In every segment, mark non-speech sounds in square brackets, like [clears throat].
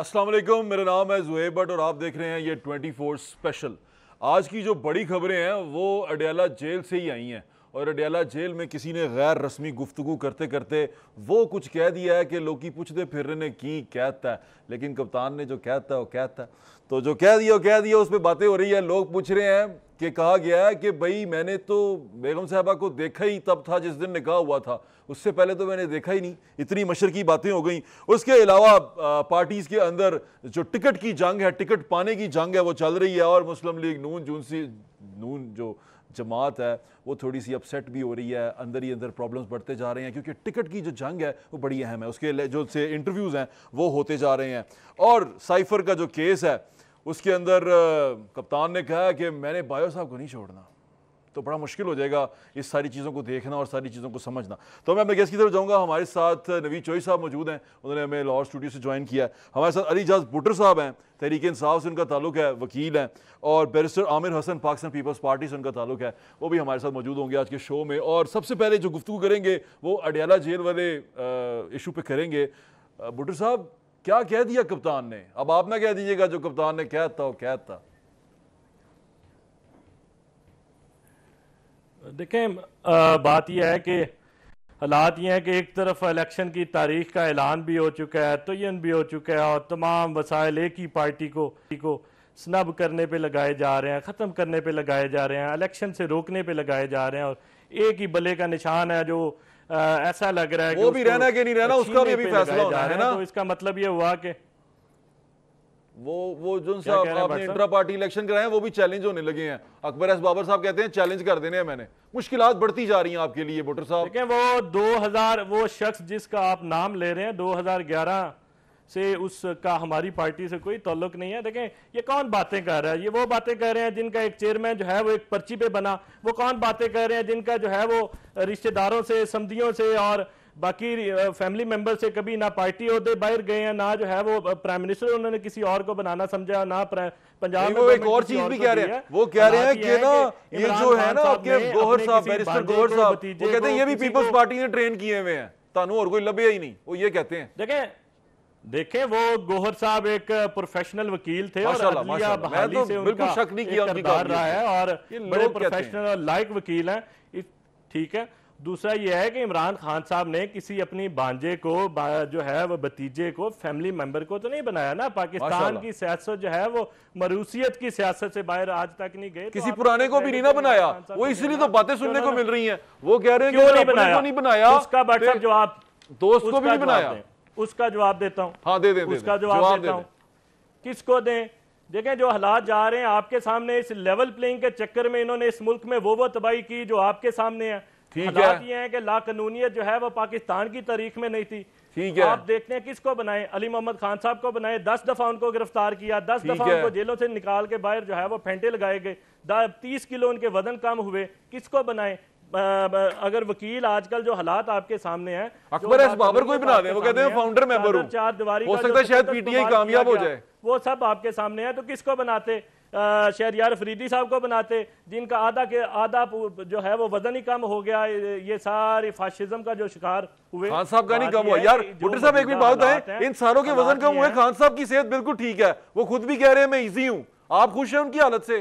असलम मेरा नाम है जुहेब भट्ट और आप देख रहे हैं ये 24 स्पेशल आज की जो बड़ी खबरें हैं वो अडयाला जेल से ही आई हैं और अडयाला जेल में किसी ने गैर रस्मी गुफ्तु करते करते वो कुछ कह दिया है कि लोग पूछते फिर रहे ने की कहता है लेकिन कप्तान ने जो कहता है वो कहता है तो जो कह दिया वो कह दिया उस पर बातें हो रही है लोग पूछ रहे हैं कि कहा गया है कि भाई मैंने तो बेगम साहबा को देखा ही तब था जिस दिन निकाह हुआ था उससे पहले तो मैंने देखा ही नहीं इतनी मशर की बातें हो गई उसके अलावा पार्टीज़ के अंदर जो टिकट की जंग है टिकट पाने की जंग है वो चल रही है और मुस्लिम लीग नून जूनसी नून जो जमात है वो थोड़ी सी अपसेट भी हो रही है अंदर ही अंदर प्रॉब्लम्स बढ़ते जा रहे हैं क्योंकि टिकट की जो जंग है वो बड़ी अहम है उसके जो से इंटरव्यूज़ हैं वो होते जा रहे हैं और साइफर का जो केस है उसके अंदर कप्तान ने कहा कि मैंने बायो साहब को नहीं छोड़ना तो बड़ा मुश्किल हो जाएगा इस सारी चीज़ों को देखना और सारी चीज़ों को समझना तो मैं अपने गेस्ट की तरफ जाऊंगा हमारे साथ नवीद चोई साहब मौजूद हैं उन्होंने हमें लाहौर स्टूडियो से ज्वाइन किया है हमारे साथ अली जहाज भुटर साहब हैं तहरीक इंसाफ से उनका ताल्लुक है वकील हैं और बैरिस्टर आमिर हसन पाकिस्तान पीपल्स पार्टी से उनका ताल्लुक है वो भी हमारे साथ मौजूद होंगे आज के शो में और सबसे पहले जो गुफ्तु करेंगे वो अडियाला जेल वाले इशू पर करेंगे बुटर साहब क्या कह दिया कप्तान ने अब आप ना कह दीजिएगा जो कप्तान ने कह था वो कह था देखें आ, बात यह है कि हालात ये हैं कि एक तरफ इलेक्शन की तारीख का ऐलान भी हो चुका है तयन भी हो चुका है और तमाम वसायल एक ही पार्टी को को स्नब करने पे लगाए जा रहे हैं ख़त्म करने पे लगाए जा रहे हैं इलेक्शन से रोकने पे लगाए जा रहे हैं और एक ही बले का निशान है जो ऐसा लग रहा है वो भी रहना कि नहीं रहना उसका भी अभी फैसला होना है ना तो इसका मतलब ये हुआ कि वो वो जो साहब आपने इंट्रा पार्टी इलेक्शन कराए हैं वो भी चैलेंज होने लगे हैं अकबर एस बाबर साहब कहते हैं चैलेंज कर देने हैं मैंने मुश्किल बढ़ती जा रही हैं आपके लिए वोटर साहब वो 2000 वो शख्स जिसका आप नाम ले रहे हैं 2011 से उसका हमारी पार्टी से कोई ताल्लुक नहीं है देखें ये कौन बातें कर रहा है ये वो बातें कह रहे हैं जिनका एक चेयरमैन जो है वो एक पर्ची पे बना वो कौन बातें कह रहे हैं जिनका जो है वो रिश्तेदारों से समझियों से और बाकी फैमिली मेंबर से कभी ना पार्टी होते बाहर गए हैं ना जो है वो प्राइम मिनिस्टर उन्होंने किसी और को बनाना समझा ना पंजाब में वो एक और चीज भी कह रहे हैं वो कह रहे हैं कि ना ये जो है ना आपके गोहर साहब बैरिस्टर गोहर साहब वो कहते हैं ये भी पीपल्स पार्टी ने ट्रेन किए हुए हैं तानू और कोई लभे ही नहीं वो ये कहते हैं देखें देखें वो गोहर साहब एक प्रोफेशनल वकील थे और अदलिया बहाली तो से उनका शक नहीं किया किरदार रहा है और बड़े प्रोफेशनल और लायक वकील हैं ठीक है दूसरा ये है कि इमरान खान साहब ने किसी अपनी भांजे को जो है वो भतीजे को फैमिली मेंबर को तो नहीं बनाया ना पाकिस्तान की सियासत जो है वो मरूसियत की सियासत से बाहर आज तक नहीं गए तो किसी तो पुराने को भी नहीं ना बनाया वो इसलिए तो बातें सुनने को मिल रही हैं वो कह रहे हैं नहीं बनाया उसका जो आप दोस्त को भी नहीं बनाया उसका जवाब देता हूँ हाँ दे दे उसका जवाब देता हूँ किसको दें देखें जो हालात जा रहे हैं आपके सामने इस लेवल प्लेइंग के चक्कर में इन्होंने इस मुल्क में वो वो तबाही की जो आपके सामने है हालात ये है कि लाकानूनीत जो है वो पाकिस्तान की तारीख में नहीं थी ठीक है आप देखते हैं किसको बनाए अली मोहम्मद खान साहब को बनाए दस दफा उनको गिरफ्तार किया दस दफा उनको जेलों से निकाल के बाहर जो है वो फेंटे लगाए गए तीस किलो उनके वजन कम हुए किसको बनाए अगर वकील आजकल जो हालात आपके सामने हैं अकबर एस बाबर को ही बना दे वो कहते हैं फाउंडर मेंबर हूं चार दीवारी हो सकता है शायद पीटीआई कामयाब हो जाए वो सब आपके सामने है तो किसको बनाते शहर यार फरीदी साहब को बनाते जिनका आधा के आधा जो है वो वजन ही कम हो गया ये सारी फाशिज्म का जो शिकार हुए खान साहब का नहीं कम हुआ यार भुट्टर साहब एक भी बात है इन सारों के वजन कम हुए खान साहब की सेहत बिल्कुल ठीक है वो खुद भी कह रहे हैं मैं इजी हूँ आप खुश हैं उनकी हालत से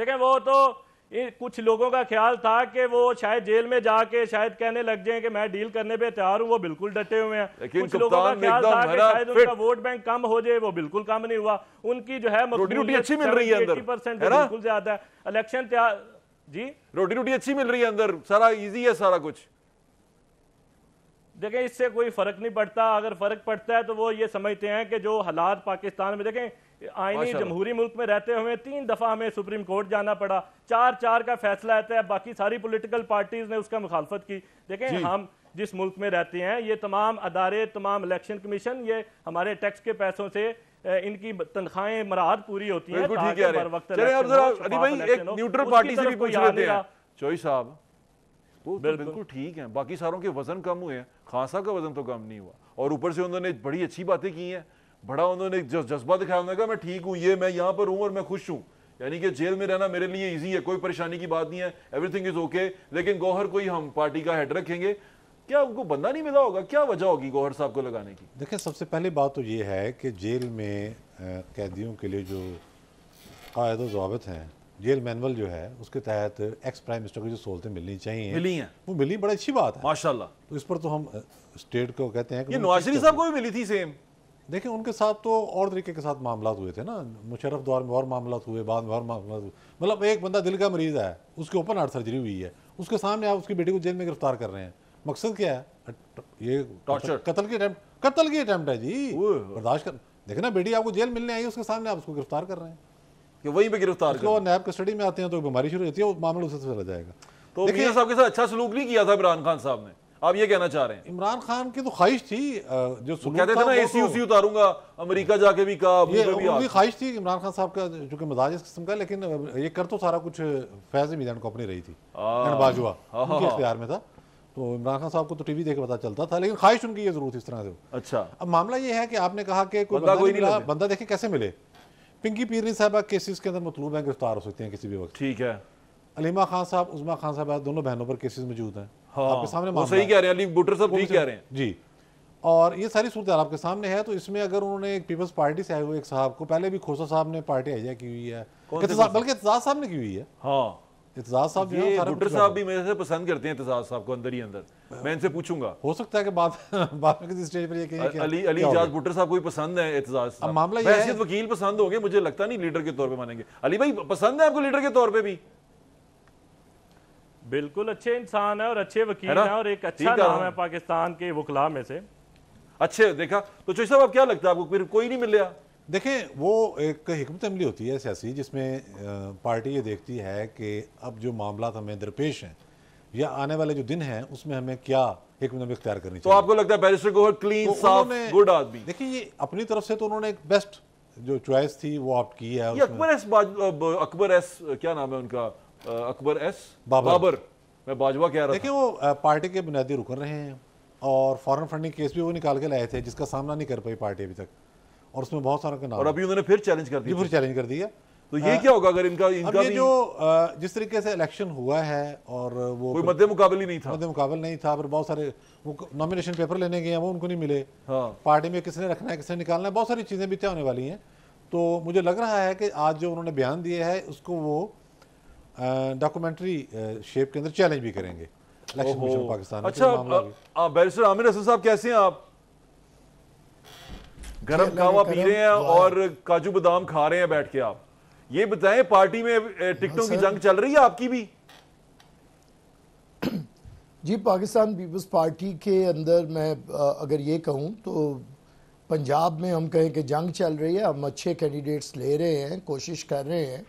देखें वो तो कुछ लोगों का ख्याल था कि वो शायद जेल में जाके शायद कहने लग जाए कि मैं डील करने पे तैयार हूँ वो बिल्कुल डटे हुए हैं कुछ लोगों का ख्याल था कि शायद उनका वोट बैंक कम हो जाए वो बिल्कुल कम नहीं हुआ उनकी जो है अच्छी मिल रही है बिल्कुल ज्यादा इलेक्शन जी रोटी रोटी अच्छी मिल रही है अंदर सारा इजी है सारा कुछ देखें इससे कोई फर्क नहीं पड़ता अगर फर्क पड़ता है तो वो ये समझते हैं कि जो हालात पाकिस्तान में देखें आईनी जमहूरी मुल्क में रहते हुए तीन दफ़ा हमें सुप्रीम कोर्ट जाना पड़ा चार चार का फैसला आता है बाकी सारी पोलिटिकल पार्टीज ने उसका मुखालफत की देखें हम जिस मुल्क में रहते हैं ये तमाम अदारे तमाम इलेक्शन कमीशन ये हमारे टैक्स के पैसों से इनकी तनख्वाहें मराहत पूरी होती है ठीक है वक्त न्यूट्रल पार्टी से भी पूछ लेते हैं चोई साहब वो तो बिल्कुल ठीक है बाकी सारों के वजन कम हुए हैं खासा का वजन तो कम नहीं हुआ और ऊपर से उन्होंने बड़ी अच्छी बातें की हैं बड़ा उन्होंने एक जज्बा दिखाया उन्होंने कहा मैं ठीक हूँ ये मैं यहाँ पर हूँ और मैं खुश हूँ यानी कि जेल में रहना मेरे लिए ईजी है कोई परेशानी की बात नहीं है एवरीथिंग इज ओके लेकिन गौहर को ही हम पार्टी का हेड रखेंगे क्या उनको बंदा नहीं मिला होगा क्या वजह होगी गौहर साहब को लगाने की देखिए सबसे पहली बात तो ये है कि जेल में कैदियों के लिए जो कायद जवाबत हैं जेल मैनुअल जो है उसके तहत एक्स प्राइम मिनिस्टर को जो सहूलतें मिलनी चाहिए मिली हैं वो मिली बड़ी अच्छी बात है माशाल्लाह तो इस पर तो हम स्टेट को कहते हैं कि ये नवाज शरीफ साहब को भी मिली थी सेम देखें उनके साथ तो और तरीके के साथ मामला हुए थे ना मुशरफ दौर में और मामला हुए बाद में और मामला हुए मतलब एक बंदा दिल का मरीज़ है उसके ओपन हार्ट सर्जरी हुई है उसके सामने आप उसकी बेटी को जेल में गिरफ्तार कर रहे हैं मकसद क्या है ये टॉर्चर कत्ल की अटैम्प्ट कत्ल की अटैम्प्ट है जी बर्दाश्त कर देखे ना बेटी आपको जेल मिलने आई उसके सामने आप उसको गिरफ्तार कर रहे हैं कि वहीं पर गिरफ्तार उसको नैब कस्टडी में आते हैं तो बीमारी शुरू होती है वो मामला उससे चला जाएगा तो देखिए साहब के साथ अच्छा सलूक नहीं किया था इमरान खान साहब ने आप ये कहना चाह रहे हैं इमरान खान की तो ख्वाहिश थी जो कहते थे ना एसी तो उसी उतारूंगा अमेरिका जाके भी कहा ख्वाहिश थी इमरान खान साहब का जो कि मजाज इस किस्म का लेकिन ये कर तो सारा कुछ फैज मीदान को अपनी रही थी बाजुआ हाँ, हाँ, हाँ। इख्तियार में था तो इमरान खान साहब को तो टीवी देख पता चलता था लेकिन ख्वाहिश उनकी ये जरूर थी इस तरह से अच्छा अब मामला ये है कि आपने कहा कि कोई बंदा, कोई नहीं बंदा देखे कैसे मिले पिंकी पीरनी साहबा केसेस के अंदर मतलूब है गिरफ्तार हो सकते हैं किसी भी वक्त ठीक है अलीमा खान साहब उजमा खान साहब दोनों बहनों पर केसेस मौजूद हैं हाँ। आपके सामने वो सही कह रहे हैं अली बुटर साहब ठीक कह रहे हैं जी और ये सारी सूरत आपके सामने है तो इसमें अगर उन्होंने एक पीपल्स पार्टी से आए हुए एक साहब को पहले भी खोसा साहब ने पार्टी आइडिया की हुई है बल्कि एतजाज साहब ने की हुई है हाँ एतजाज साहब ये बुटर साहब भी मेरे से पसंद करते हैं एतजाज साहब को अंदर ही अंदर मैं इनसे पूछूंगा हो सकता है कि बात [laughs] बात में किसी स्टेज पर ये कहेंगे अली अली इजाज बुटर साहब को भी पसंद है एतजाज मामला ये वकील पसंद होंगे मुझे लगता नहीं लीडर के तौर पर मानेंगे अली भाई पसंद है आपको लीडर के तौर पर भी बिल्कुल अच्छे इंसान है और अच्छे वकील है, है और एक अच्छा नाम है पाकिस्तान के वकला में से अच्छे देखा तो चोई साहब क्या लगता है आपको फिर कोई नहीं मिल रहा देखें वो एक हमत अमली होती है सियासी जिसमें पार्टी ये देखती है कि अब जो मामला हमें दरपेश हैं या आने वाले जो दिन हैं उसमें हमें क्या एक मिनट इख्तियार करनी तो चाहिए तो आपको लगता है बैरिस्टर गोहर क्लीन तो साफ गुड आदमी देखिए ये अपनी तरफ से तो उन्होंने एक बेस्ट जो चॉइस थी वो आप की है अकबर एस अकबर एस क्या नाम है उनका अकबर एस बाबर, बाबर। मैं बाजवा कह रहा देखिए वो पार्टी के बुनियादी रुकन रहे हैं और फॉरन फंडिंग केस भी वो निकाल के लाए थे जिसका सामना नहीं कर पाई पार्टी अभी तक और उसमें बहुत सारा नाम और अभी उन्होंने फिर चैलेंज कर दिया फिर चैलेंज कर दिया तो ये क्या होगा अगर इनका इनका ये जो जिस तरीके से इलेक्शन हुआ है और वो कोई मध्य मुकाबले ही नहीं था मध्य मुकाबल नहीं था पर बहुत सारे वो नॉमिनेशन पेपर लेने गए हैं वो उनको नहीं मिले हाँ। पार्टी में किसने रखना है किसने निकालना है बहुत सारी चीज़ें भी तय होने वाली हैं तो मुझे लग रहा है कि आज जो उन्होंने बयान दिया है उसको वो डॉक्यूमेंट्री शेप के अंदर चैलेंज भी करेंगे पाकिस्तान अच्छा बैरिस्टर आमिर हसन साहब कैसे हैं आप गरम कावा पी रहे हैं और काजू बादाम खा रहे हैं बैठ के आप ये बताएं पार्टी में हाँ टिकटों की जंग चल रही है आपकी भी [clears throat] जी पाकिस्तान पीपल्स पार्टी के अंदर मैं अगर ये कहूँ तो पंजाब में हम कहें कि जंग चल रही है हम अच्छे कैंडिडेट्स ले रहे हैं कोशिश कर रहे हैं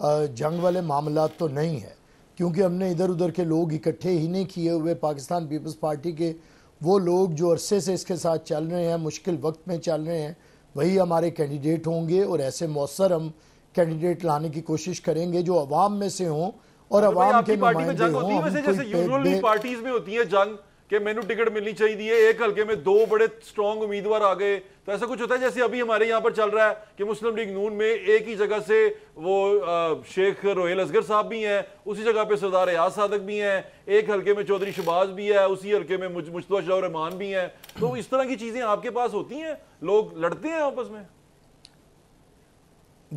जंग वाले मामला तो नहीं है क्योंकि हमने इधर उधर के लोग इकट्ठे ही नहीं किए हुए पाकिस्तान पीपल्स पार्टी के वो लोग जो अरसे से इसके साथ चल रहे हैं मुश्किल वक्त में चल रहे हैं वही हमारे कैंडिडेट होंगे और ऐसे मौसर हम कैंडिडेट लाने की कोशिश करेंगे जो अवाम में से हों और अवाम के नुमाइंदे हों पार्टीज में होती है जंग कि मैनू टिकट मिलनी चाहिए एक हल्के में दो बड़े स्ट्रॉन्ग उम्मीदवार आ गए तो ऐसा कुछ होता है जैसे अभी हमारे यहाँ पर चल रहा है कि मुस्लिम लीग नून में एक ही जगह से वो शेख रोहेल असगर साहब भी हैं उसी जगह पे सरदार एयाज सादक भी हैं एक हल्के में चौधरी शबाज भी है उसी हल्के में मुश्तवा शाह रहमान भी हैं तो इस तरह की चीज़ें आपके पास होती हैं लोग लड़ते हैं आपस में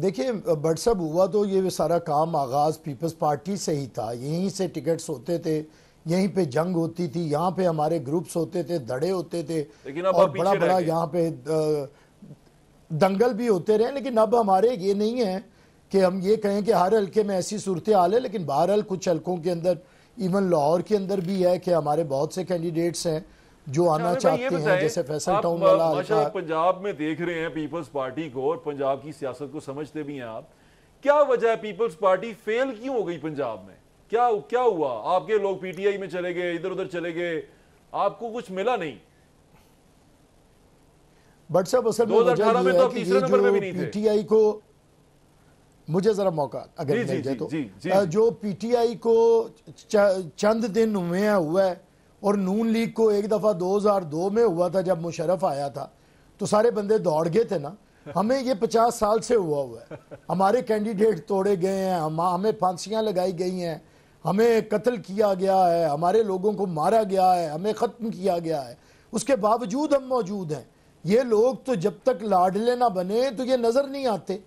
देखिए बट साहब हुआ तो ये सारा काम आगाज़ पीपल्स पार्टी से ही था यहीं से टिकट्स होते थे यहीं पे जंग होती थी यहाँ पे हमारे ग्रुप्स होते थे धड़े होते थे लेकिन अब और बड़ा बड़ा यहाँ पे दंगल भी होते रहे लेकिन अब हमारे ये नहीं है कि हम ये कहें कि हर हल्के में ऐसी सूरत हाल है लेकिन बहरहाल कुछ हल्कों के अंदर इवन लाहौर के अंदर भी है कि हमारे बहुत से कैंडिडेट्स हैं जो अच्छा, आना चाहते हैं जैसे फैसल टाउन वाला पंजाब में देख रहे हैं पीपल्स पार्टी को और पंजाब की सियासत को समझते भी हैं आप क्या वजह है पीपल्स पार्टी फेल क्यों हो गई पंजाब में क्या क्या हुआ आपके लोग पीटीआई में चले गए इधर उधर चले गए आपको कुछ मिला नहीं बट साहब असल में वजह में तो तीसरे नंबर में भी नहीं पीटीआई को मुझे जरा मौका अगर जी, मिल जाए तो जी, जी, जी. जो पीटीआई को चंद दिन हुए हुआ है और नून लीग को एक दफा 2002 में हुआ था जब मुशरफ आया था तो सारे बंदे दौड़ गए थे ना हमें ये 50 साल से हुआ हुआ है हमारे कैंडिडेट तोड़े गए हैं हम हमें फांसियां लगाई गई हैं हमें कत्ल किया गया है हमारे लोगों को मारा गया है हमें ख़त्म किया गया है उसके बावजूद हम मौजूद हैं ये लोग तो जब तक लाडले ना बने तो ये नज़र नहीं आते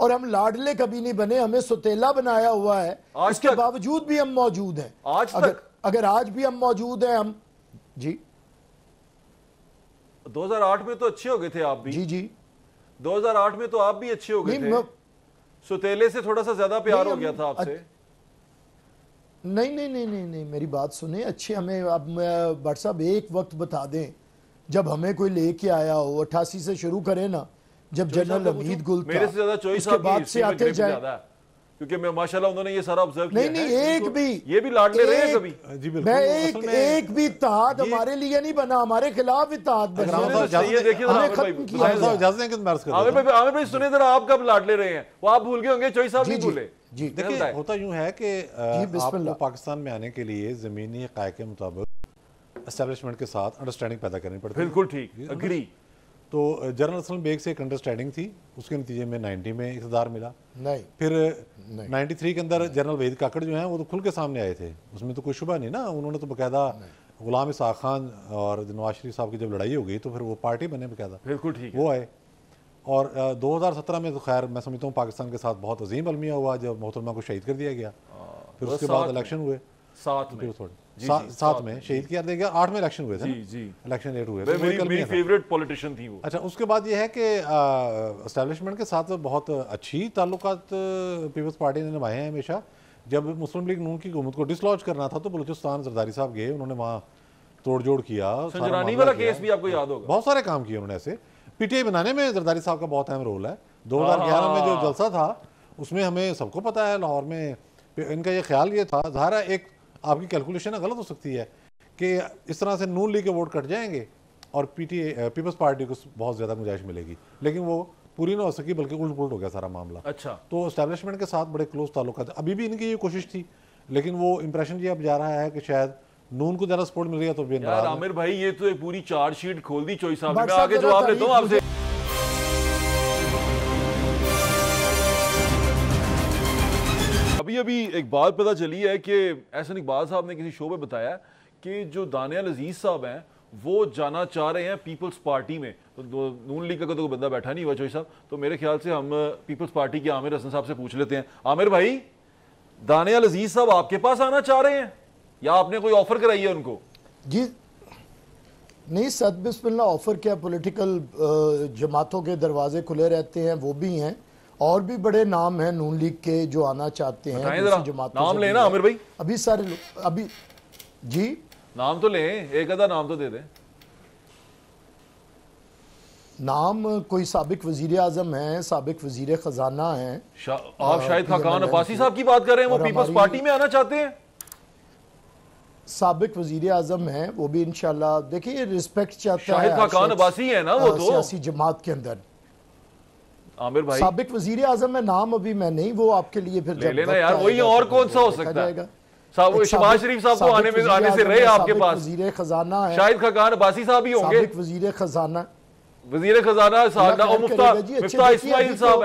और हम लाडले कभी नहीं बने हमें सुतेला बनाया हुआ है उसके बावजूद भी हम मौजूद हैं आज अगर, तक अगर आज भी हम मौजूद हैं हम जी 2008 में तो अच्छे हो गए थे आप भी जी जी 2008 में तो आप भी अच्छे हो गए थे सुतेले से थोड़ा सा ज्यादा प्यार हो गया था आपसे नहीं नहीं नहीं नहीं नहीं मेरी बात सुने अच्छे हमें अब भट्ट साहब एक वक्त बता दें जब हमें कोई लेके आया हो अट्ठासी से शुरू करें ना जब जनरल अमीद गुल मेरे से ज्यादा उसके बाद से आते जाए क्योंकि मैं माशाल्लाह उन्होंने ये सारा ऑब्जर्व किया नहीं एक भी ये भी लाडले रहे कभी हाँ, जी बिल्कुल मैं एक एक भी इत्तेहाद हमारे लिए नहीं बना हमारे खिलाफ इत्तेहाद बना ये देखिए जरा भाई साहब इजाजत कि मैं अर्ज आमिर भाई आमिर भाई सुने जरा आप कब लाडले रहे हैं वो आप भूल गए होंगे चोई साहब नहीं भूले जी देखिए होता यूं है कि आपको पाकिस्तान में आने के लिए जमीनी हकाय के मुताबिक एस्टेब्लिशमेंट के साथ अंडरस्टैंडिंग पैदा करनी पड़ती है बिल्कुल ठीक एग्री तो जनरल असलम बेग से एक अंडरस्टैंडिंग थी उसके नतीजे में नाइन्टी में इकतदार मिला नहीं फिर नाइन्टी थ्री के अंदर जनरल वहीद काकड़ जो हैं वो तो खुल के सामने आए थे उसमें तो कोई शुभ नहीं ना उन्होंने तो बकायदा गुलाम इसाक खान और नवाज शरीफ साहब की जब लड़ाई हो गई तो फिर वो पार्टी बने बकायदा बिल्कुल ठीक वो आए और दो हज़ार सत्रह में तो खैर मैं समझता हूँ पाकिस्तान के साथ बहुत अजीम अलमिया हुआ जब मोहतरमा को शहीद कर दिया गया हाँ, फिर उसके बाद इलेक्शन हुए साथ तो में थोड़े साथ में शहीद किया देगा आठ में इलेक्शन हुए थे इलेक्शन लेट हुए मेरी, फेवरेट पॉलिटिशियन थी वो अच्छा उसके बाद ये है कि इस्टेब्लिशमेंट के साथ बहुत अच्छी ताल्लुक पीपल्स पार्टी ने निभाए हैं हमेशा जब मुस्लिम लीग नून की हुकूमत को डिसलॉज करना था तो बलूचिस्तान जरदारी साहब गए उन्होंने वहाँ तोड़जोड़ किया वाला केस भी आपको याद होगा बहुत सारे काम किए उन्होंने ऐसे पीटीआई बनाने में जरदारी साहब का बहुत अहम रोल है 2011 में जो हाँ। जलसा था उसमें हमें सबको पता है लाहौर में इनका ये ख्याल ये था जहरा एक आपकी कैलकुलेशन गलत हो सकती है कि इस तरह से नून लीग के वोट कट जाएंगे और पीटीए पीपल्स पार्टी को बहुत ज़्यादा गुंजाइश मिलेगी लेकिन वो पूरी ना हो सकी बल्कि उल्ट पुलट हो गया सारा मामला अच्छा तो स्टैब्लिशमेंट के साथ बड़े क्लोज ताल्लुक अभी भी इनकी ये कोशिश थी लेकिन वो इंप्रेशन ये अब जा रहा है कि शायद नून को ज्यादा सपोर्ट मिल गया तो भी आमिर भाई ये तो एक पूरी चार्जशीट खोल दी चोई साहब आगे जवाब हूँ आपसे अभी एक बात पता चली है कि एहसन इकबाल साहब ने किसी शो में बताया कि जो दानियाल अजीज साहब हैं वो जाना चाह रहे हैं पीपल्स पार्टी में तो नून लीग का तो कोई बंदा बैठा नहीं हुआ चोई साहब तो मेरे ख्याल से हम पीपल्स पार्टी के आमिर हसन साहब से पूछ लेते हैं आमिर भाई दानियाल अजीज साहब आपके पास आना चाह रहे हैं या आपने कोई ऑफर कराई है उनको जी नहीं सद बिस्मिल्ला ऑफर क्या पॉलिटिकल जमातों के दरवाजे खुले रहते हैं वो भी हैं और भी बड़े नाम हैं नून लीग के जो आना चाहते हैं जमात नाम लेना आमिर भाई अभी सारे लोग अभी जी नाम तो लें एक आधा नाम तो दे दें नाम कोई सबक वजीर आजम है सबक वजीर खजाना है शा, आप शायद खाकान अब्बासी साहब की बात कर रहे हैं वो पीपल्स पार्टी में आना चाहते हैं सबक वजीर आजम है वो भी इनशाला देखिए रिस्पेक्ट चाहते हैं शाहिद खाकान अब्बासी है ना वो तो सियासी जमात के अंदर आमिर भाई सबक वजीर आजम में नाम अभी मैं नहीं वो आपके लिए फिर ले लेना यार वही और तो कौन सा हो सकता है शरीफ साहब को आने में आने से रहे आपके पास वजीर खजाना है साहब ही होंगे वजीर खजाना वजीर खजाना इस्माइल तो। साहब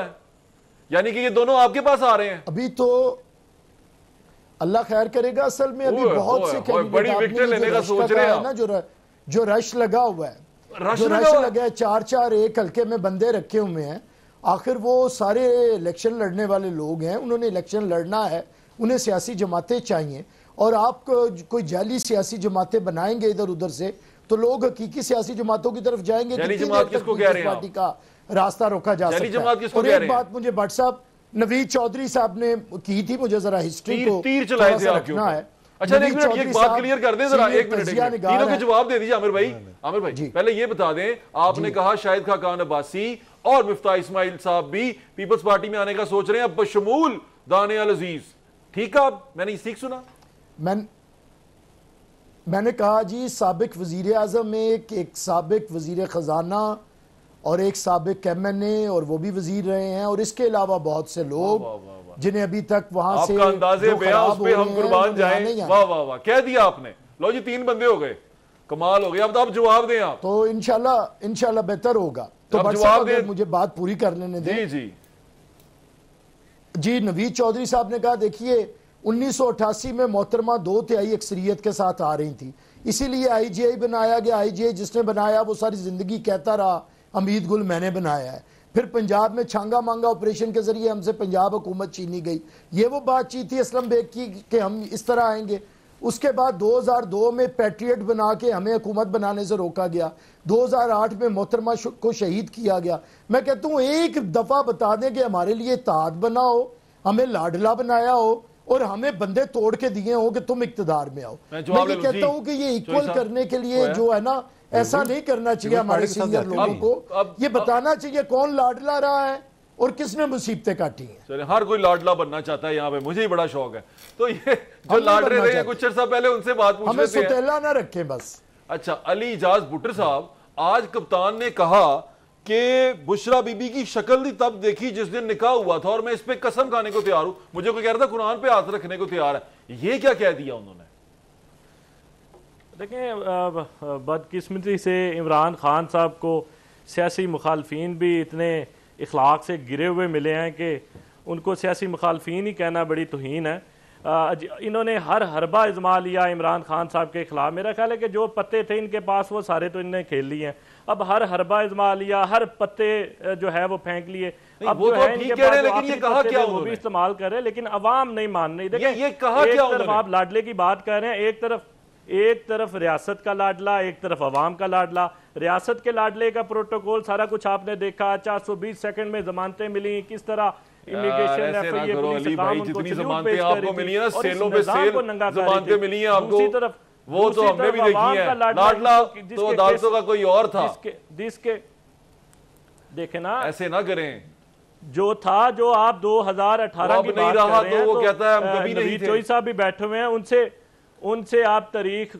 यानी कि ये दोनों आपके पास आ रहे हैं अभी तो अल्लाह खैर करेगा असल में अभी बहुत से बड़ी विकेट लेने का सोच रहे हैं ना जो जो रश लगा हुआ है रश लगा है चार चार एक हल्के में बंदे रखे हुए हैं आखिर वो सारे इलेक्शन लड़ने वाले लोग हैं उन्होंने इलेक्शन लड़ना है उन्हें सियासी जमातें चाहिए और आप को, कोई जाली सियासी जमातें बनाएंगे इधर उधर से तो लोग हकीकी सियासी जमातों की तरफ जाएंगे पार्टी का रास्ता रोका जा सकता है और एक बात मुझे भट्ट साहब नवीद चौधरी साहब ने की थी मुझे जरा हिस्ट्री को रखना है अच्छा एक मिनट एक बात क्लियर कर दें जरा एक मिनट तीनों के जवाब दे दीजिए आमिर भाई आमिर भाई पहले ये बता दें आपने कहा शाहिद खाकान अब्बासी और मुफ्ता इस्माइल साहब भी पीपल्स पार्टी में आने का सोच रहे हैं अब बशमूल दाने अल अजीज ठीक है आप मैंने सीख सुना मैं मैंने कहा जी सबक वजीर अजम एक सबक वजीर ख़जाना और एक सबक एम एन ए और वो भी वजीर रहे हैं और इसके अलावा बहुत से लोग जिन्हें अभी तक वहां से अंदाजे हम कुर्बान जाए वाह वाह वाह कह दिया आपने लो जी तीन बंदे हो गए कमाल हो गया अब तो आप जवाब दें आप तो इनशाला इनशाला बेहतर होगा तो जवाब दे मुझे बात पूरी कर लेने दें जी जी जी नवीद चौधरी साहब ने कहा देखिए 1988 में मोहतरमा दो तिहाई अक्सरियत के साथ आ रही थी इसीलिए आईजीआई बनाया गया आईजीआई जिसने बनाया वो सारी जिंदगी कहता रहा अमीद गुल मैंने बनाया है फिर पंजाब में छांगा मांगा ऑपरेशन के जरिए हमसे पंजाब हुकूमत छीनी गई ये वो बातचीत थी असलम बेग की कि हम इस तरह आएंगे उसके बाद 2002 में पैट्रियट बना के हमें हुकूमत बनाने से रोका गया 2008 में मोहतरमा को शहीद किया गया मैं कहता हूँ एक दफ़ा बता दें कि हमारे लिए ताद बना हो हमें लाडला बनाया हो और हमें बंदे तोड़ के दिए हो कि तुम इकतदार में आओ मैं ये कहता हूँ कि ये इक्वल करने के लिए जो है ना ऐसा नहीं करना चाहिए हमारे सीनियर लोगों को ये बताना चाहिए कौन लाडला रहा है और किसने मुसीबतें काटी हैं हर कोई लाडला बनना चाहता है यहाँ पे मुझे ही बड़ा शौक है तो ये जो लाड रहे कुछ अर्सा पहले उनसे बात पूछ हमें सुतेला ना रखे बस अच्छा अली इजाज बुटर साहब आज कप्तान ने कहा कि बुशरा बीबी की शक्ल थी तब देखी जिस दिन निकाह हुआ था और मैं इस पर कसम खाने को तैयार हूं मुझे कोई कह रहा था कुरान पे हाथ रखने को तैयार है ये क्या कह दिया उन्होंने देखें बदकस्मती से इमरान खान साहब को सियासी मुखालफी भी इतने इखलाक से गिरे हुए मिले हैं कि उनको सियासी मुखालफी ही कहना बड़ी तोहन है इन्होंने हर हरबा आजमा लिया इमरान खान साहब के ख़िलाफ़ मेरा ख्याल है कि जो पत्ते थे इनके पास वो सारे तो इनने खेल लिए हैं अब हर हरबा आजमा लिया हर पत्ते जो है वो फेंक लिए अब वो तो है लेकिन ये कहा क्या वो भी इस्तेमाल कर रहे हैं लेकिन अवाम नहीं मान रही देखिए ये कहा क्या आप लाडले की बात कर रहे हैं एक तरफ एक तरफ रियासत का लाडला एक तरफ अवाम का लाडला रियासत के लाडले का प्रोटोकॉल सारा कुछ आपने देखा चार सौ बीस सेकंड में जमानतें मिली किस तरह इमिग्रेशन वो तो हमने भी देखी है लाडला तो अदालतों का कोई और था जिसके देखे ना ऐसे ना करें जो था जो आप 2018 की बात कर रहे तो हैं तो वो कहता है हम कभी नहीं थे साहब भी बैठे हुए हैं उनसे उनसे आप तारीख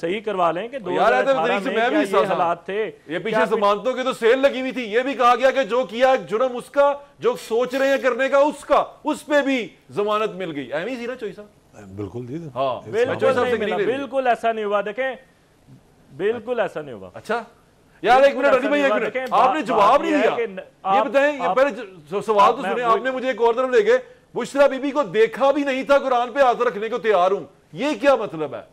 सही करवा लें कि तो दो हजार हालात थे ये पीछे जमानतों की तो सेल लगी हुई थी ये भी कहा गया कि जो किया जुर्म उसका जो सोच रहे हैं करने का उसका उस पर भी जमानत मिल गई एम सी ना चोई साहब बिल्कुल हाँ बिल्कुल बिल्कुल ऐसा नहीं हुआ देखें बिल्कुल ऐसा नहीं हुआ अच्छा यार एक मिनट अली भाई एक मिनट आपने जवाब नहीं दिया ये बताएं ये पहले सवाल तो सुने आपने मुझे एक और तरफ ले गए बुशरा बीबी को देखा भी नहीं था कुरान पे हाथ रखने को तैयार हूं ये क्या मतलब है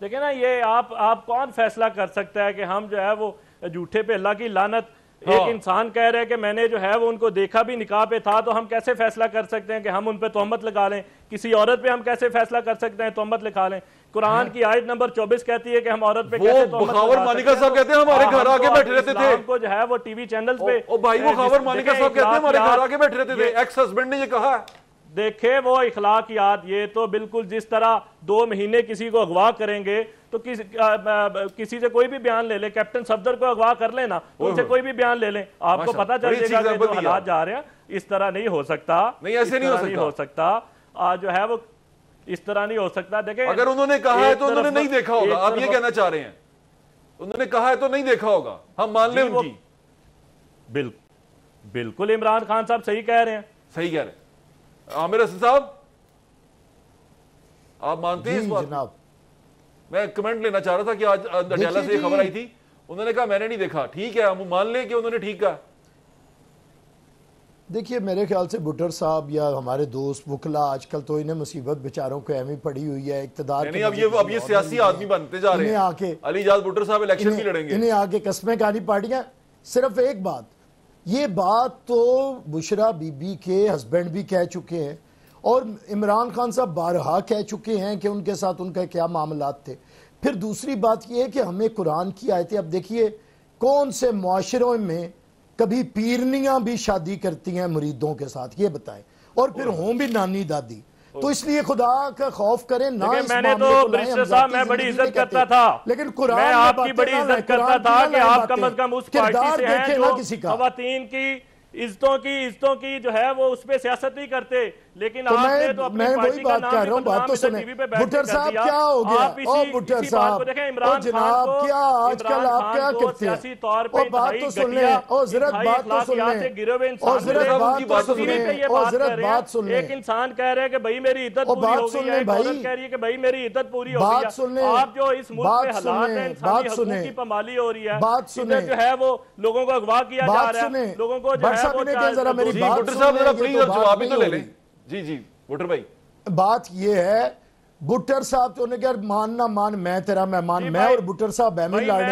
देखिए ना ये आप आप कौन फैसला कर सकता है कि हम जो है वो झूठे पे अल्लाह की लानत एक हाँ। इंसान कह रहे हैं कि मैंने जो है वो उनको देखा भी निकाह पे था तो हम कैसे फैसला कर सकते हैं कि हम उन पर तोहमत लगा लें किसी औरत पे हम कैसे फैसला कर सकते हैं तोहमत लिखा लें कुरान हाँ। की आयत नंबर 24 कहती है कि हम औरत पे वो बखावर मानिका साहब कहते हैं हमारे हाँ, घर आके बैठे रहते थे हमको जो है वो टीवी चैनल पे भाई वो मानिका साहब कहते हैं हमारे घर आके बैठे रहते थे एक्स हस्बैंड ने ये कहा देखे वो इखलाक याद ये तो बिल्कुल जिस तरह दो महीने किसी को अगवा करेंगे तो किस, आ, आ, किसी से कोई भी बयान ले ले कैप्टन सफदर को अगवा कर लेना उनसे कोई भी बयान ले ले आपको पता चल जाएगा कि जो हालात जा रहे हैं इस तरह नहीं हो सकता नहीं ऐसे नहीं हो सकता, नहीं हो सकता। आ, जो है वो इस तरह नहीं हो सकता देखे अगर उन्होंने कहा है तो उन्होंने नहीं देखा होगा आप ये कहना चाह रहे हैं उन्होंने कहा है तो नहीं देखा होगा हम मान लें उनकी बिल्कुल बिल्कुल इमरान खान साहब सही कह रहे हैं सही कह रहे हैं आमिर हसन साहब आप मानते हैं इस बात जनाब मैं कमेंट लेना चाह रहा था कि आज अटियाला से खबर आई थी उन्होंने कहा मैंने नहीं देखा ठीक है हम मान लें कि उन्होंने ठीक कहा देखिए मेरे ख्याल से बुटर साहब या हमारे दोस्त वकला आजकल तो इन्हें मुसीबत बेचारों को एमी पड़ी हुई है इकतदार नहीं अब ये अब ये सियासी आदमी बनते जा रहे हैं आके अली जाद साहब इलेक्शन भी लड़ेंगे इन्हें आके कस्में कहानी पार्टियां सिर्फ एक बात ये बात तो बुशरा बीबी के हस्बैंड भी कह चुके हैं और इमरान खान साहब बारहा कह चुके हैं कि उनके साथ उनका क्या मामला थे फिर दूसरी बात यह है कि हमें कुरान की आयतें अब देखिए कौन से माशरों में कभी पीरनियाँ भी शादी करती हैं मुरीदों के साथ ये बताएं और फिर हों भी नानी दादी तो इसलिए खुदा का खौफ करें ना मैंने तो साहब मैं बड़ी इज्जत करता था लेकिन कुरान आपकी बड़ी इज्जत करता था कि आप कम अज कम उस पार्टी से हैं जो खवातीन की इज्जतों की इज्जतों की जो है वो उस पर सियासत नहीं करते लेकिन तो आपने तो अपनी पार्टी का नाम भी बदनाम तो सुने पे साहब क्या हो गया ओ इसी भुट्टर साहब ओ जनाब क्या आजकल आप क्या करते हैं ओ बात तो सुन ले ओ जरा बात तो सुन ले ओ हुए बात तो सुन ले ओ जरा बात सुन ले एक इंसान कह रहा है कि भाई मेरी इज्जत पूरी हो गई है औरत कह रही है कि भाई मेरी इज्जत पूरी हो गई है आप जो इस मुल्क में हालात है इंसानी हकूक की पमाली हो रही है बात सुन जो है वो लोगों को अगवा किया जा रहा है लोगों को जो है वो जरा मेरी बात साहब जरा प्लीज जवाब ही तो ले लें जी जी वोटर भाई बात यह है बुटर साहब तो उन्हें मान ना मान मैं तेरा मेहमान मैं और बुटर साहब बहमी लड़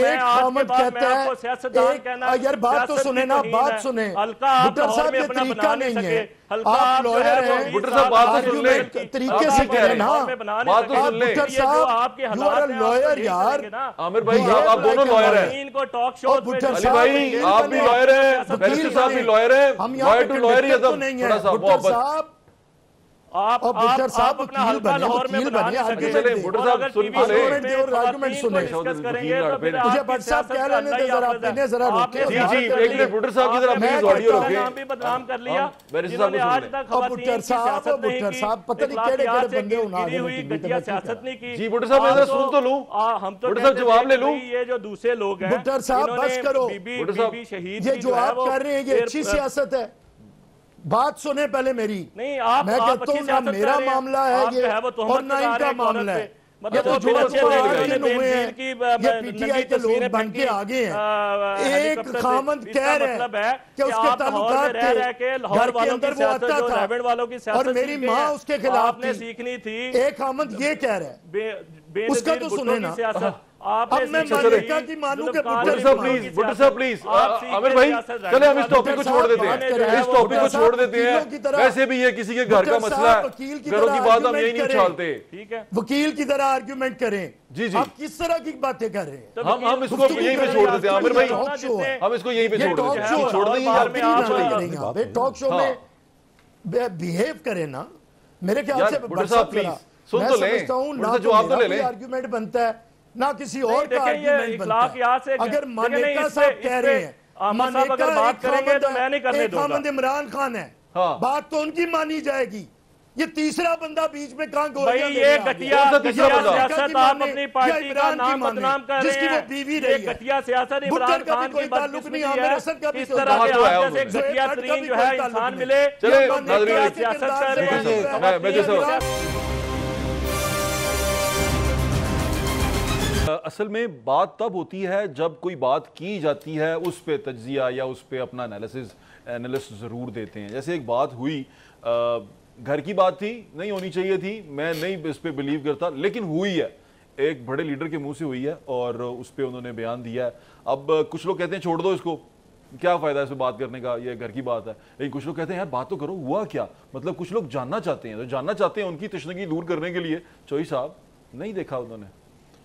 एक कॉमेंट कहता है एक यार बात तो सुने ना तो बात सुने बुटर साहब ये तरीका नहीं है आप लॉयर हैं बुटर साहब बात तो सुन ले तरीके से करें ना बात तो सुन ले बुटर साहब यू आर लॉयर यार आमिर भाई आप दोनों लॉयर हैं इनको टॉक शो बुटर साहब भाई आप भी लॉयर हैं बैरिस्टर साहब भी लॉयर हैं हम यहां लॉयर टू लॉयर ही है सब थोड़ा सा आप आप बिटर साहब वकील बने वकील बने आर्गुमेंट सुने मुझे बट साहब कह रहे हैं जरा आपने जरा रोके जी जी एक मिनट भुट्टर साहब की जरा प्लीज ऑडियो रोके नाम भी बदनाम कर लिया हाँ, मेरे साहब ने आज तक खबर भुट्टर साहब भुट्टर साहब पता नहीं केड़े केड़े बंदे होना गए हुई घटिया सियासत नहीं की जी भुट्टर साहब मैं जरा सुन तो लूं हम तो भुट्टर साहब जवाब ले लूं ये जो दूसरे लोग हैं भुट्टर साहब बस करो भुट्टर साहब ये जो आप कर रहे हैं ये अच्छी सियासत है बात सुने पहले मेरी नहीं आप मैं आप कहता हूँ ना मेरा मामला है ये है और ना इनका मामला है मतलब ये तो जो ये पीटीआई के लोग बन के आगे हैं एक खामद कह रहे हैं कि उसके थे घर के अंदर वो आता था और मेरी माँ उसके तो खिलाफ थी एक खामद ये कह रहे हैं उसका तो सुने ना आप अब मैं मालिका की मानू मतलब के बुटर सर प्लीज बुटर सर प्लीज अमर भाई चले हम इस टॉपिक को छोड़ देते हैं इस टॉपिक को छोड़ देते हैं वैसे भी ये किसी के घर का मसला है घरों की बात हम यही नहीं उछालते ठीक है वकील की तरह आर्गुमेंट करें जी जी आप किस तरह की बातें कर रहे हैं तो हम हम इसको यहीं पे छोड़ देते हैं अमर भाई हम इसको यहीं पे छोड़ देते हैं छोड़ देंगे यार हाँ। आप टॉक शो में बिहेव हाँ। करें ना मेरे ख्याल से बुटर सर प्लीज सुन तो ले तो जवाब तो ले ले आर्ग्यूमेंट बनता है ना किसी और का आर्ग्यूमेंट बनता है अगर मानेका साहब कह रहे हैं अगर बात करेंगे तो मैं नहीं करने दूंगा इमरान खान है हाँ। बात तो उनकी मानी जाएगी ये तीसरा बंदा बीच में कहां गोल भाई ये कटिया सियासत आप अपनी पार्टी का नाम बदनाम कर रहे हैं बीवी रही है घटिया सियासत इमरान खान की ताल्लुक नहीं है इस तरह के जैसे घटिया तरीन जो है इंसान मिले सियासत कर रहे हैं असल में बात तब होती है जब कोई बात की जाती है उस पर तजिया या उस पर अपना एनालिसिस एनालिस ज़रूर देते हैं जैसे एक बात हुई घर की बात थी नहीं होनी चाहिए थी मैं नहीं इस पर बिलीव करता लेकिन हुई है एक बड़े लीडर के मुंह से हुई है और उस पर उन्होंने बयान दिया है अब कुछ लोग कहते हैं छोड़ दो इसको क्या फ़ायदा इसमें बात करने का ये घर की बात है लेकिन कुछ लोग कहते हैं यार बात तो करो हुआ क्या मतलब कुछ लोग जानना चाहते हैं तो जानना चाहते हैं उनकी तश्नगी दूर करने के लिए चोई साहब नहीं देखा उन्होंने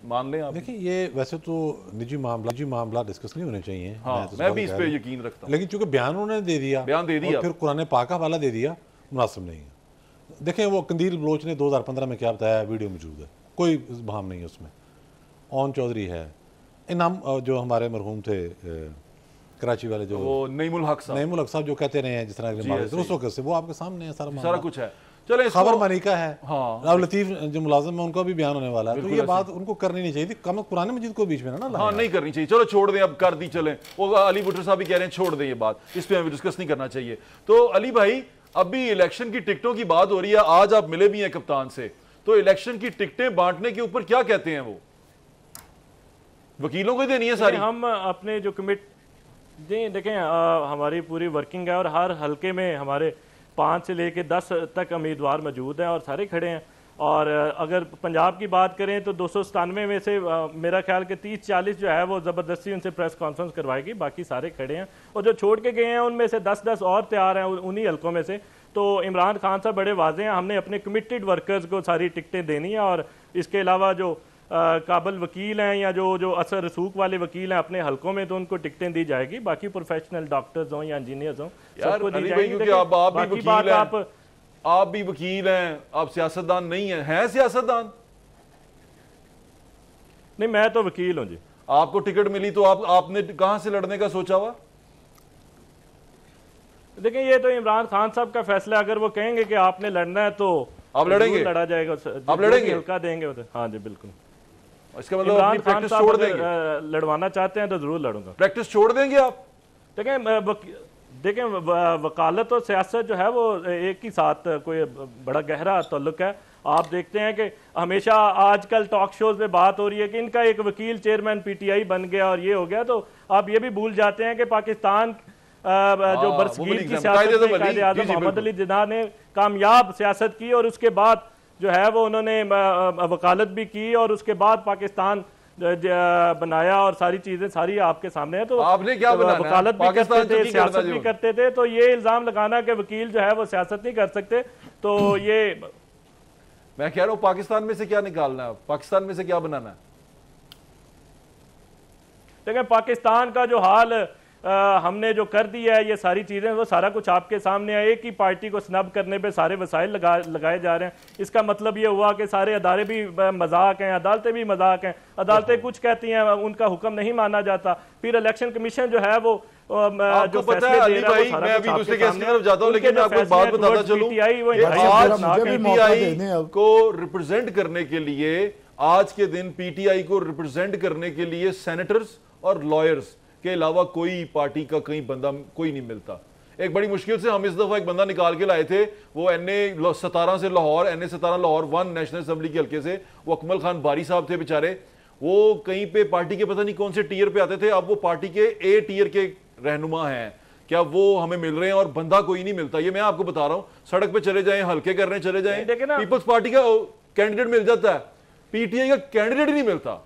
मान लें आप देखिए ये वैसे तो निजी मामला निजी मामला डिस्कस नहीं होने चाहिए हाँ मैं, तो मैं भी इस पे यकीन रखता हूँ लेकिन चूंकि बयान उन्होंने दे दिया बयान दे दिया फिर कुरान पाक का हवाला दे दिया मुनासिब नहीं है देखें वो कंदील बलोच ने दो हज़ार पंद्रह में क्या बताया वीडियो मौजूद है कोई भाम नहीं है उसमें ओन चौधरी है इनाम जो हमारे मरहूम थे कराची वाले जो नईमुल हक साहब नईमुल हक साहब जो कहते रहे हैं जिस तरह उस वक्त से वो आपके सामने है सारा सारा कुछ है चले खबर मनिका है हाँ लतीफ जो मुलाजम है उनका भी बयान होने वाला है तो ये बात उनको करनी नहीं चाहिए कम पुराने को बीच में ना हाँ नहीं करनी चाहिए चलो छोड़ दें अब कर दी चले वो अली साहब भी कह रहे हैं छोड़ दें ये बात इस पर हमें डिस्कस नहीं करना चाहिए तो अली भाई अभी इलेक्शन की टिकटों की बात हो रही है आज आप मिले भी हैं कप्तान से तो इलेक्शन की टिकटें बांटने के ऊपर क्या कहते हैं वो वकीलों को देनी है सारी हम अपने जो कमिट देखें आ, हमारी पूरी वर्किंग है और हर हल्के में हमारे पाँच से लेकर दस तक उम्मीदवार मौजूद हैं और सारे खड़े हैं और अगर पंजाब की बात करें तो दो में से मेरा ख्याल के तीस चालीस जो है वो ज़बरदस्ती उनसे प्रेस कॉन्फ्रेंस करवाएगी बाकी सारे खड़े हैं और जो छोड़ के गए हैं उनमें से दस दस और तैयार हैं उन्हीं हलकों में से तो इमरान खान साहब बड़े वाजे हैं हमने अपने कमिटेड वर्कर्स को सारी टिकटें देनी है और इसके अलावा जो काबल वकील हैं या जो जो असर रसूख वाले वकील हैं अपने हलकों में तो उनको टिकटें दी जाएगी बाकी प्रोफेशनल डॉक्टर्स हों या इंजीनियर्स हों सबको दी जाएगी आप, आप बाकी बात आप आप भी वकील हैं आप सियासतदान नहीं हैं हैं सियासतदान नहीं मैं तो वकील हूं जी आपको टिकट मिली तो आप आपने कहां से लड़ने का सोचा हुआ देखिए ये तो इमरान खान साहब का फैसला अगर वो कहेंगे कि आपने लड़ना है तो आप लड़ेंगे लड़ा जाएगा आप लड़ेंगे हल्का देंगे हाँ जी बिल्कुल इसका मतलब प्रैक्टिस छोड़ देंगे लड़वाना चाहते हैं तो जरूर लड़ूंगा प्रैक्टिस छोड़ देंगे आप देखें देखें वकालत और सियासत जो है वो एक ही साथ कोई बड़ा गहरा तल्लुक है आप देखते हैं कि हमेशा आजकल टॉक शोज में बात हो रही है कि इनका एक वकील चेयरमैन पीटीआई बन गया और ये हो गया तो आप ये भी भूल जाते हैं कि पाकिस्तान जो हाँ, बरसगीर की सियासत तो अली जिना ने कामयाब सियासत की और उसके बाद जो है वो उन्होंने वकालत भी की और उसके बाद पाकिस्तान बनाया और सारी चीजें सारी आपके सामने है तो आपने क्या तो वकालत भी करते तो थे सियासत भी करते थे तो ये इल्जाम लगाना कि वकील जो है वो सियासत नहीं कर सकते तो ये मैं कह रहा हूं पाकिस्तान में से क्या निकालना है पाकिस्तान में से क्या बनाना है देखें पाकिस्तान का जो हाल आ, हमने जो कर दिया है ये सारी चीज़ें वो सारा कुछ आपके सामने है एक ही पार्टी को स्नब करने पे सारे वसाइल लगा लगाए जा रहे हैं इसका मतलब ये हुआ कि सारे अदारे भी मजाक हैं अदालतें भी मजाक हैं अदालतें कुछ कहती हैं उनका हुक्म नहीं माना जाता फिर इलेक्शन कमीशन जो है वो जो पता है अली भाई मैं अभी दूसरे तरफ जाता लेकिन मैं आपको बात बताता आज पीटीआई को रिप्रेजेंट करने के लिए आज के दिन पीटीआई को रिप्रेजेंट करने के लिए सेनेटर्स और लॉयर्स के अलावा कोई पार्टी का कहीं बंदा कोई नहीं मिलता एक बड़ी मुश्किल से हम इस दफा एक बंदा निकाल के लाए थे वो एन ए सतारा से लाहौर एन ए सतारा लाहौर वन नेशनल असम्बली के हल्के से वो अकमल खान बारी साहब थे बेचारे वो कहीं पे पार्टी के पता नहीं कौन से टीयर पे आते थे अब वो पार्टी के ए टीयर के रहनुमा हैं क्या वो हमें मिल रहे हैं और बंदा कोई नहीं मिलता ये मैं आपको बता रहा हूँ सड़क पे चले जाए हल्के करने चले जाए पीपल्स पार्टी का कैंडिडेट मिल जाता है पीटीआई का कैंडिडेट नहीं मिलता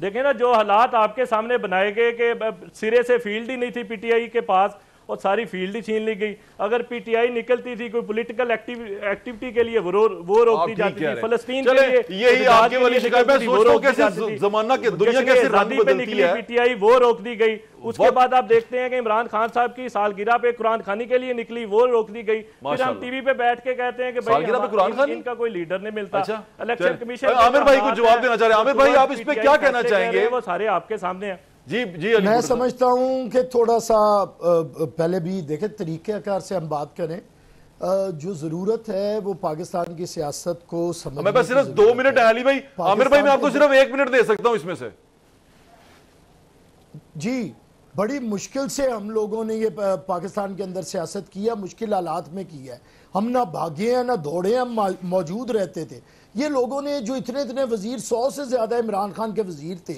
देखें ना जो हालात आपके सामने बनाए गए कि सिरे से फील्ड ही नहीं थी पीटीआई के पास और सारी फील्ड ही छीन ली गई अगर पीटीआई निकलती थी कोई पोलिटिकल एक्टिव, एक्टिविटी के लिए वो वो रोकती जाती थी फलस्तीन के लिए यही आपके वाली शिकायत कैसे जमाना के दुनिया कैसे रंग बदलती है पीटीआई वो रोक दी गई उसके बाद आप देखते हैं कि इमरान खान साहब की सालगिरह पे कुरान खानी के लिए निकली वो रोक दी गई फिर हम टीवी पे बैठ के कहते हैं कि भाई पे कुरान खानी? इनका कोई लीडर नहीं मिलता इलेक्शन अच्छा, कमीशन आमिर भाई को जवाब देना चाह रहे हैं आमिर तो भाई आप इस पे क्या कहना चाहेंगे वो सारे आपके सामने है जी जी अली मैं समझता हूँ कि थोड़ा सा पहले भी देखें तरीक़ाकार से हम बात करें जो जरूरत है वो पाकिस्तान की सियासत को समझ मैं बस सिर्फ दो मिनट है अली भाई आमिर भाई मैं आपको सिर्फ एक मिनट दे सकता हूँ इसमें से जी बड़ी मुश्किल से हम लोगों ने ये पाकिस्तान के अंदर सियासत किया मुश्किल हालात में किया है हम ना भागे हैं ना दौड़े हम मौजूद रहते थे ये लोगों ने जो इतने इतने वजीर सौ से ज़्यादा इमरान खान के वजीर थे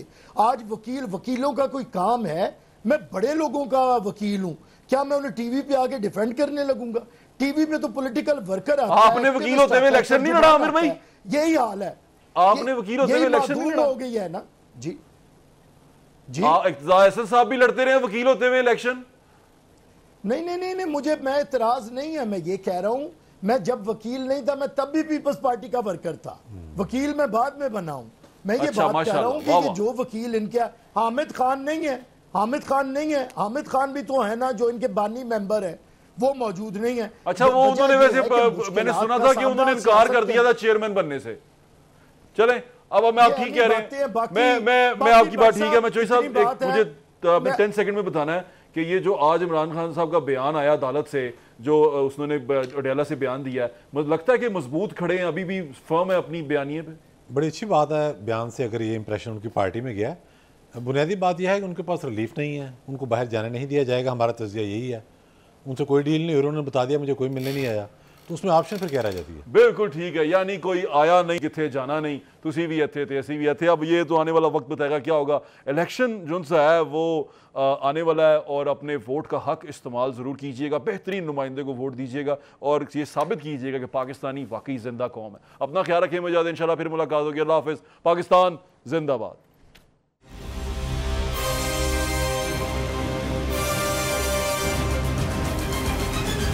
आज वकील वकीलों का कोई काम है मैं बड़े लोगों का वकील हूँ क्या मैं उन्हें टीवी पे आके डिफेंड करने लगूंगा टीवी में तो पोलिटिकल वर्कर आता आपने वकील होते हुए इलेक्शन नहीं लड़ा आमिर भाई यही हाल है आपने वकील होते हुए इलेक्शन नहीं लड़ा हो गई है ना जी जी हाँ, साहब भी लड़ते रहे वकील होते हुए इलेक्शन नहीं नहीं नहीं नहीं मुझे मैं इतराज नहीं है मैं ये कह रहा हूं मैं जब वकील नहीं था मैं तब भी पीपल्स पार्टी का वर्कर था हम्म। वकील मैं बाद में बना हूँ मैं ये अच्छा, बात कह रहा हूँ कि ये जो वकील इनके हामिद खान नहीं है हामिद खान नहीं है हामिद खान भी तो है ना जो इनके बानी मेंबर है वो मौजूद नहीं अच्छा, है अच्छा वो उन्होंने वैसे मैंने सुना था कि उन्होंने इनकार कर दिया था चेयरमैन बनने से चले अब मैं आप ठीक कह रहे हैं मैं मैं मैं आपकी बात ठीक है मैं चोई साहब मुझे टेन सेकंड में बताना है कि ये जो आज इमरान खान साहब का बयान आया अदालत से जो उसने अडयाला से बयान दिया है मतलब लगता है कि मजबूत खड़े हैं अभी भी फर्म है अपनी बयानी पे बड़ी अच्छी बात है बयान से अगर ये इंप्रेशन उनकी पार्टी में गया बुनियादी बात यह है कि उनके पास रिलीफ नहीं है उनको बाहर जाने नहीं दिया जाएगा हमारा तजिया यही है उनसे कोई डील नहीं उन्होंने बता दिया मुझे कोई मिलने नहीं आया तो उसमें ऑप्शन फिर ਕਿਆ जाती है बिल्कुल ठीक है ਹੈ ਯਾਨੀ कोई आया नहीं कितने जाना नहीं ਤੁਸੀਂ भी ਇੱਥੇ थे ਅਸੀਂ भी ਇੱਥੇ अब ये तो आने वाला वक्त बताएगा क्या होगा इलेक्शन जो सा है वो आने वाला है और अपने वोट का हक इस्तेमाल ज़रूर कीजिएगा बेहतरीन नुमाइंदे को वोट दीजिएगा और ये साबित कीजिएगा कि पाकिस्तानी वाकई जिंदा कौम है अपना ख्याल रखिए मुझे इन फिर मुलाकात होगी अल्लाह हाफिज़ पाकिस्तान जिंदाबाद